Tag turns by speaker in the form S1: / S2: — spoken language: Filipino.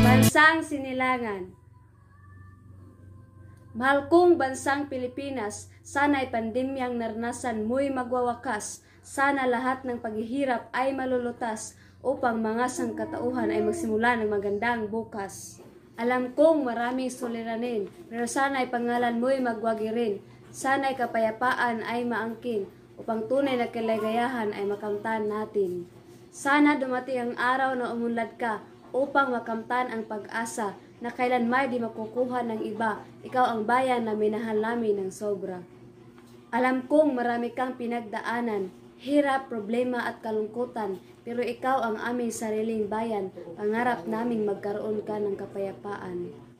S1: Bansang Sinilangan Mahal kong bansang Pilipinas, sana'y pandemyang naranasan mo'y magwawakas. Sana lahat ng paghihirap ay malulutas upang mga sangkatauhan ay magsimula ng magandang bukas. Alam kong maraming suliranin, pero sana'y pangalan mo'y magwagi rin. Sana'y kapayapaan ay maangkin upang tunay na kalagayahan ay makamtan natin. Sana dumating ang araw na umulad ka upang makamtan ang pag-asa na kailanmay di makukuha ng iba. Ikaw ang bayan na minahal namin ng sobra. Alam kong marami kang pinagdaanan, hirap, problema at kalungkutan, pero ikaw ang aming sariling bayan. Pangarap naming magkaroon ka ng kapayapaan.